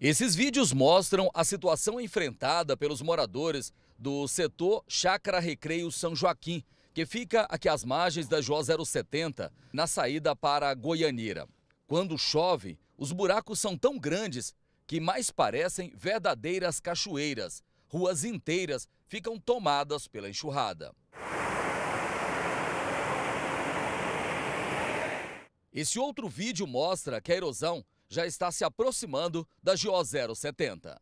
Esses vídeos mostram a situação enfrentada pelos moradores do setor Chácara Recreio São Joaquim, que fica aqui às margens da Jó 070, na saída para Goianira. Quando chove, os buracos são tão grandes que mais parecem verdadeiras cachoeiras. Ruas inteiras ficam tomadas pela enxurrada. Esse outro vídeo mostra que a erosão já está se aproximando da GO 070.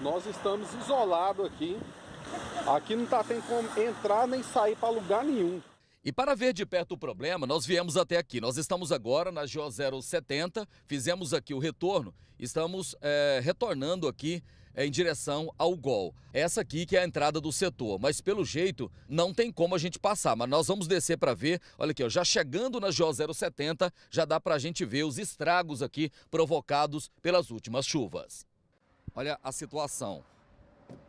Nós estamos isolados aqui. Aqui não está tem como entrar nem sair para lugar nenhum. E para ver de perto o problema, nós viemos até aqui. Nós estamos agora na GO 070, fizemos aqui o retorno, estamos é, retornando aqui é em direção ao Gol. Essa aqui que é a entrada do setor, mas pelo jeito não tem como a gente passar, mas nós vamos descer para ver. Olha aqui, ó, já chegando na GO070, já dá para a gente ver os estragos aqui provocados pelas últimas chuvas. Olha a situação.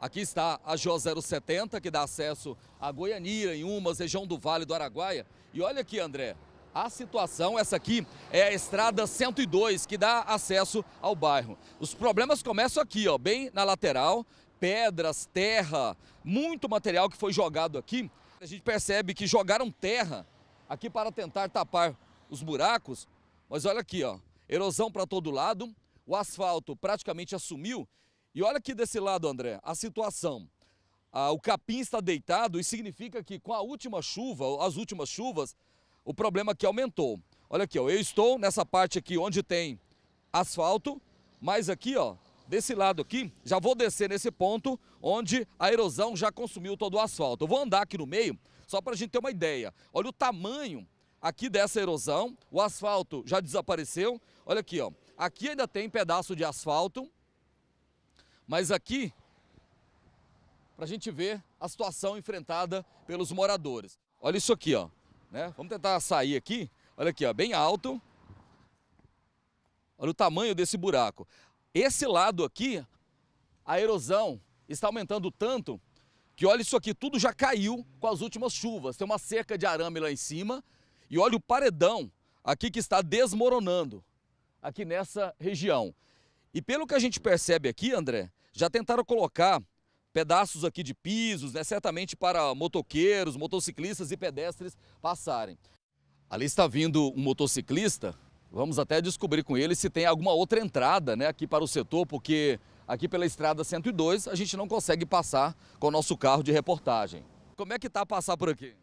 Aqui está a GO070, que dá acesso a Goianira, em Umas, região do Vale do Araguaia. E olha aqui, André, a situação, essa aqui é a estrada 102, que dá acesso ao bairro. Os problemas começam aqui, ó, bem na lateral, pedras, terra, muito material que foi jogado aqui. A gente percebe que jogaram terra aqui para tentar tapar os buracos, mas olha aqui, ó, erosão para todo lado, o asfalto praticamente assumiu. E olha aqui desse lado, André, a situação. Ah, o capim está deitado e significa que com a última chuva, as últimas chuvas, o problema que aumentou. Olha aqui, ó, eu estou nessa parte aqui onde tem asfalto, mas aqui, ó, desse lado aqui, já vou descer nesse ponto onde a erosão já consumiu todo o asfalto. Eu vou andar aqui no meio só para a gente ter uma ideia. Olha o tamanho aqui dessa erosão, o asfalto já desapareceu. Olha aqui, ó, aqui ainda tem pedaço de asfalto, mas aqui para a gente ver a situação enfrentada pelos moradores. Olha isso aqui, ó. Né? Vamos tentar sair aqui. Olha aqui, ó, bem alto. Olha o tamanho desse buraco. Esse lado aqui, a erosão está aumentando tanto que olha isso aqui, tudo já caiu com as últimas chuvas. Tem uma cerca de arame lá em cima e olha o paredão aqui que está desmoronando aqui nessa região. E pelo que a gente percebe aqui, André, já tentaram colocar pedaços aqui de pisos, né, certamente para motoqueiros, motociclistas e pedestres passarem. Ali está vindo um motociclista, vamos até descobrir com ele se tem alguma outra entrada né, aqui para o setor, porque aqui pela estrada 102 a gente não consegue passar com o nosso carro de reportagem. Como é que tá passar por aqui?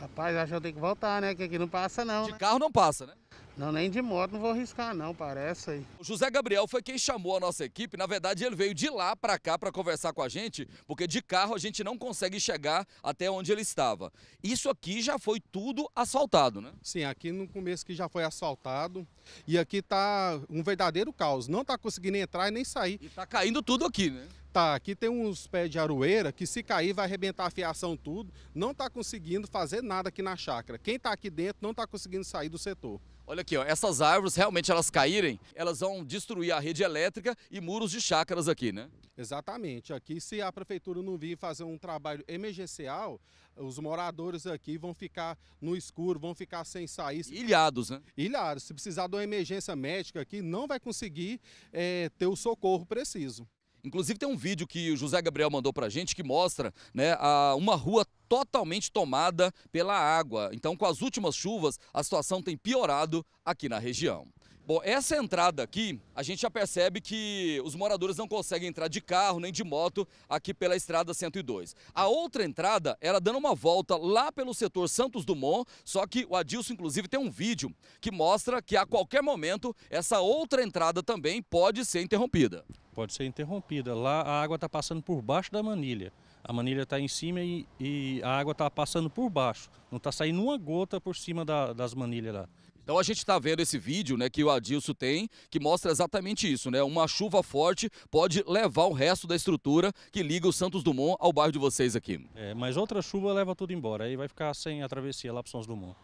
Rapaz, acho que eu tenho que voltar, né? Que aqui não passa não. De né? carro não passa, né? Não, nem de moto não vou riscar não, parece aí. O José Gabriel foi quem chamou a nossa equipe, na verdade ele veio de lá para cá para conversar com a gente, porque de carro a gente não consegue chegar até onde ele estava. Isso aqui já foi tudo asfaltado, né? Sim, aqui no começo que já foi asfaltado e aqui tá um verdadeiro caos, não tá conseguindo entrar e nem sair. E tá caindo tudo aqui, né? Tá, aqui tem uns pés de aroeira que se cair vai arrebentar a fiação tudo, não tá conseguindo fazer nada aqui na chácara. Quem tá aqui dentro não tá conseguindo sair do setor. Olha aqui, ó, essas árvores realmente elas caírem, elas vão destruir a rede elétrica e muros de chácaras aqui, né? Exatamente. Aqui, se a prefeitura não vir fazer um trabalho emergencial, os moradores aqui vão ficar no escuro, vão ficar sem sair. Ilhados, né? Ilhados. Se precisar de uma emergência médica aqui, não vai conseguir é, ter o socorro preciso. Inclusive tem um vídeo que o José Gabriel mandou pra gente que mostra né, a, uma rua totalmente tomada pela água. Então, com as últimas chuvas, a situação tem piorado aqui na região. Bom, essa entrada aqui, a gente já percebe que os moradores não conseguem entrar de carro nem de moto aqui pela estrada 102. A outra entrada era dando uma volta lá pelo setor Santos Dumont, só que o Adilson, inclusive, tem um vídeo que mostra que a qualquer momento essa outra entrada também pode ser interrompida pode ser interrompida. Lá a água está passando por baixo da manilha. A manilha está em cima e, e a água está passando por baixo. Não está saindo uma gota por cima da, das manilhas lá. Então a gente está vendo esse vídeo né, que o Adilson tem, que mostra exatamente isso, né? Uma chuva forte pode levar o resto da estrutura que liga o Santos Dumont ao bairro de vocês aqui. É, mas outra chuva leva tudo embora, aí vai ficar sem a travessia lá para Santos Dumont.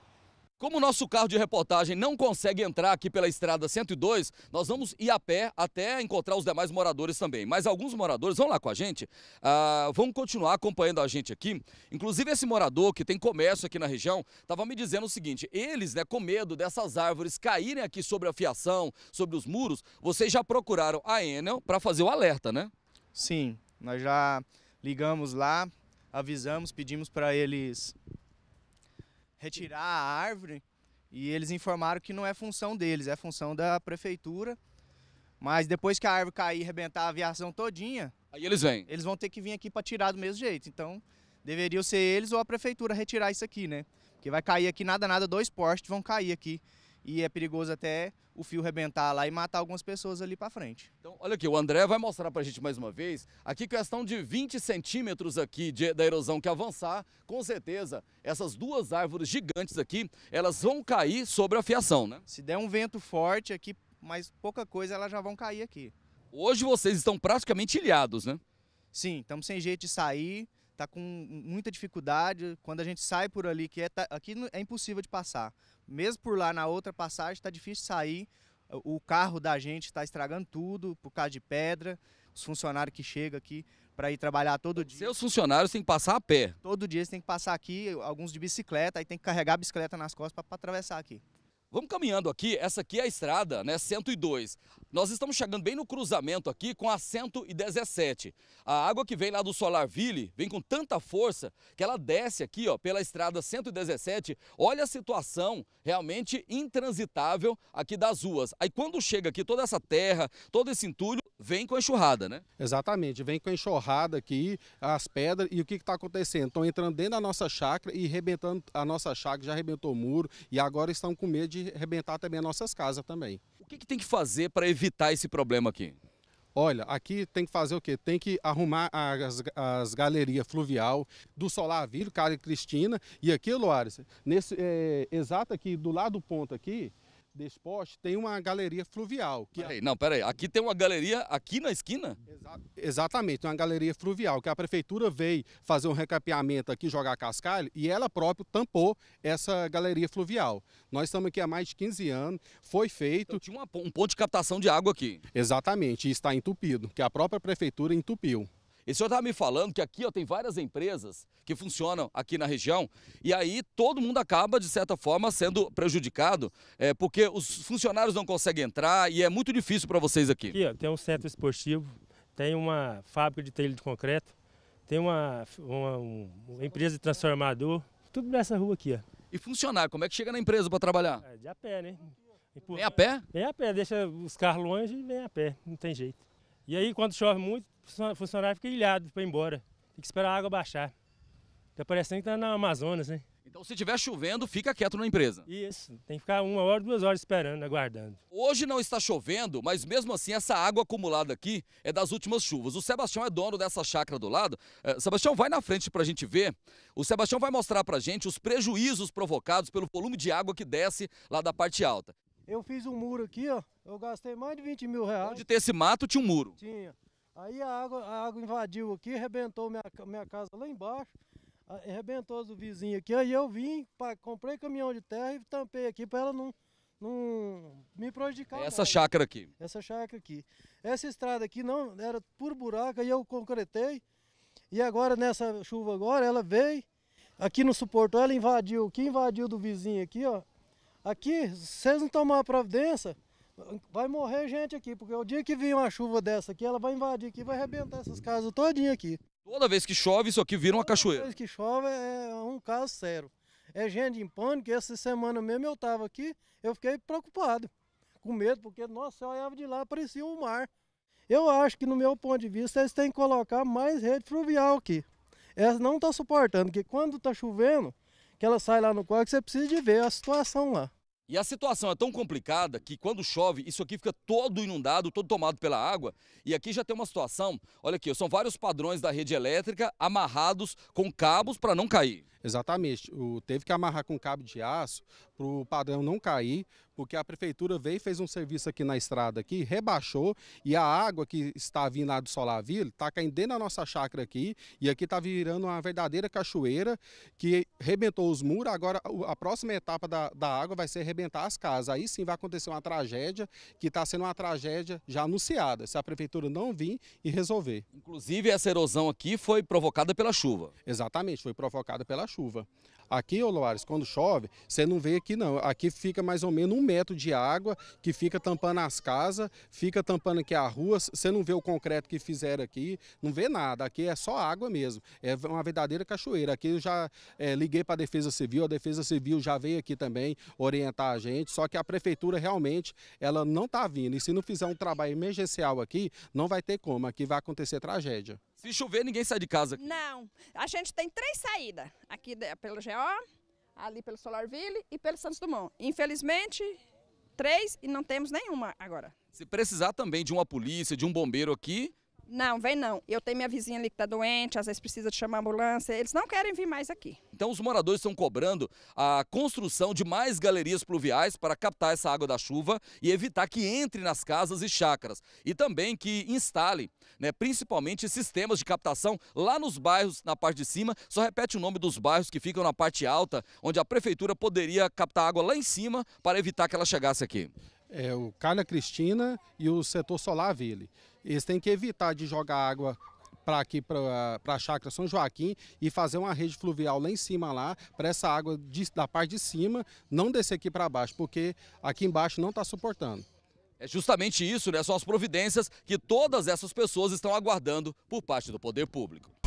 Como o nosso carro de reportagem não consegue entrar aqui pela estrada 102, nós vamos ir a pé até encontrar os demais moradores também. Mas alguns moradores vão lá com a gente, ah, vão continuar acompanhando a gente aqui. Inclusive esse morador que tem comércio aqui na região estava me dizendo o seguinte: eles, né, com medo dessas árvores caírem aqui sobre a fiação, sobre os muros, vocês já procuraram a Enel para fazer o alerta, né? Sim, nós já ligamos lá, avisamos, pedimos para eles retirar a árvore e eles informaram que não é função deles, é função da prefeitura. Mas depois que a árvore cair e arrebentar a aviação todinha, aí eles vêm. Eles vão ter que vir aqui para tirar do mesmo jeito. Então, deveriam ser eles ou a prefeitura retirar isso aqui, né? Porque vai cair aqui nada nada dois postes vão cair aqui e é perigoso até o fio rebentar lá e matar algumas pessoas ali para frente. Então, olha aqui, o André vai mostrar para a gente mais uma vez, aqui questão de 20 centímetros aqui de, da erosão que avançar, com certeza essas duas árvores gigantes aqui, elas vão cair sobre a fiação, né? Se der um vento forte aqui, mas pouca coisa, elas já vão cair aqui. Hoje vocês estão praticamente ilhados, né? Sim, estamos sem jeito de sair, tá com muita dificuldade. Quando a gente sai por ali, que é, tá, aqui é impossível de passar mesmo por lá na outra passagem, está difícil sair. O carro da gente está estragando tudo por causa de pedra. Os funcionários que chegam aqui para ir trabalhar todo dia. Seus funcionários têm que passar a pé? Todo dia eles têm que passar aqui, alguns de bicicleta, aí tem que carregar a bicicleta nas costas para atravessar aqui. Vamos caminhando aqui, essa aqui é a estrada, né, 102. Nós estamos chegando bem no cruzamento aqui com a 117. A água que vem lá do Solar Ville vem com tanta força que ela desce aqui ó, pela estrada 117. Olha a situação realmente intransitável aqui das ruas. Aí quando chega aqui toda essa terra, todo esse entulho, vem com a enxurrada, né? Exatamente, vem com a enxurrada aqui, as pedras. E o que está acontecendo? Estão entrando dentro da nossa chácara e rebentando a nossa chácara, já arrebentou o muro e agora estão com medo de rebentar também as nossas casas também que, que tem que fazer para evitar esse problema aqui? Olha, aqui tem que fazer o quê? Tem que arrumar as, as galerias fluvial do Solar Vila, Cara e Cristina. E aqui, Loares, nesse é, exato aqui, do lado do ponto aqui, de esporte, tem uma galeria fluvial. Que é peraí, Não, peraí. Aqui tem uma galeria aqui na esquina? Exa... exatamente, uma galeria fluvial, que a prefeitura veio fazer um recapeamento aqui, jogar cascalho, e ela própria tampou essa galeria fluvial. Nós estamos aqui há mais de 15 anos, foi feito... Então, tinha uma, um ponto de captação de água aqui. Exatamente, e está entupido, que a própria prefeitura entupiu. E o senhor estava me falando que aqui ó, tem várias empresas que funcionam aqui na região e aí todo mundo acaba, de certa forma, sendo prejudicado é, porque os funcionários não conseguem entrar e é muito difícil para vocês aqui. Aqui ó, tem um centro esportivo, tem uma fábrica de telha de concreto, tem uma, uma, uma empresa de transformador, tudo nessa rua aqui. Ó. E funcionar, como é que chega na empresa para trabalhar? É de a pé, né? Vem a pé? Vem a pé, deixa os carros longe e vem a pé, não tem jeito. E aí quando chove muito, o funcionário fica ilhado para ir embora. Tem que esperar a água baixar. Está parecendo que está na Amazonas, né? Então se tiver chovendo, fica quieto na empresa. Isso, tem que ficar uma hora, duas horas esperando, aguardando. Hoje não está chovendo, mas mesmo assim essa água acumulada aqui é das últimas chuvas. O Sebastião é dono dessa chácara do lado. Eh, Sebastião, vai na frente para a gente ver. O Sebastião vai mostrar para a gente os prejuízos provocados pelo volume de água que desce lá da parte alta. Eu fiz um muro aqui, ó. Eu gastei mais de 20 mil reais. Onde tem esse mato tinha um muro? Tinha. Aí a água, a água invadiu aqui, arrebentou minha, minha casa lá embaixo, arrebentou do vizinho aqui. Aí eu vim, pra, comprei caminhão de terra e tampei aqui para ela não, não me prejudicar. É essa mais. chácara aqui? Essa chácara aqui. Essa estrada aqui não era por buraco, aí eu concretei. E agora nessa chuva agora, ela veio, aqui não suportou, ela invadiu, que invadiu do vizinho aqui, ó. Aqui, se vocês não tomar providência, vai morrer gente aqui, porque o dia que vir uma chuva dessa aqui, ela vai invadir aqui, vai arrebentar essas casas todinha aqui. Toda vez que chove, isso aqui vira uma Toda cachoeira. Toda vez que chove é um caso sério. É gente em pânico, essa semana mesmo eu estava aqui, eu fiquei preocupado, com medo, porque, nossa, eu olhava de lá, parecia o um mar. Eu acho que, no meu ponto de vista, eles têm que colocar mais rede fluvial aqui. Essa não está suportando, porque quando está chovendo, que ela sai lá no quarto, você precisa de ver a situação lá. E a situação é tão complicada que quando chove, isso aqui fica todo inundado, todo tomado pela água. E aqui já tem uma situação, olha aqui, são vários padrões da rede elétrica amarrados com cabos para não cair. Exatamente. O, teve que amarrar com cabo de aço para o padrão não cair, porque a prefeitura veio e fez um serviço aqui na estrada aqui, rebaixou e a água que está vindo lá do Solaville está caindo dentro da nossa chácara aqui e aqui está virando uma verdadeira cachoeira que rebentou os muros. Agora a próxima etapa da, da água vai ser rebentar as casas. Aí sim vai acontecer uma tragédia que está sendo uma tragédia já anunciada, se a prefeitura não vir e resolver. Inclusive essa erosão aqui foi provocada pela chuva. Exatamente, foi provocada pela chuva chuva. Aqui, ô quando chove, você não vê aqui não. Aqui fica mais ou menos um metro de água que fica tampando as casas, fica tampando aqui a rua. Você não vê o concreto que fizeram aqui, não vê nada. Aqui é só água mesmo. É uma verdadeira cachoeira. Aqui eu já é, liguei para a Defesa Civil, a Defesa Civil já veio aqui também orientar a gente. Só que a prefeitura realmente ela não está vindo. E se não fizer um trabalho emergencial aqui, não vai ter como. Aqui vai acontecer tragédia. Se chover, ninguém sai de casa aqui. Não. A gente tem três saídas. Aqui pelo GO, ali pelo Solarville e pelo Santos Dumont. Infelizmente, três e não temos nenhuma agora. Se precisar também de uma polícia, de um bombeiro aqui, não, vem não. Eu tenho minha vizinha ali que está doente, às vezes precisa de chamar a ambulância. Eles não querem vir mais aqui. Então os moradores estão cobrando a construção de mais galerias pluviais para captar essa água da chuva e evitar que entre nas casas e chácaras. E também que instale, né, principalmente sistemas de captação lá nos bairros, na parte de cima. Só repete o nome dos bairros que ficam na parte alta, onde a prefeitura poderia captar água lá em cima para evitar que ela chegasse aqui é, o Carla Cristina e o setor Solar Ville. Eles têm que evitar de jogar água para aqui para a chácara São Joaquim e fazer uma rede fluvial lá em cima lá para essa água de, da parte de cima não descer aqui para baixo porque aqui embaixo não está suportando. É justamente isso, né? São as providências que todas essas pessoas estão aguardando por parte do poder público.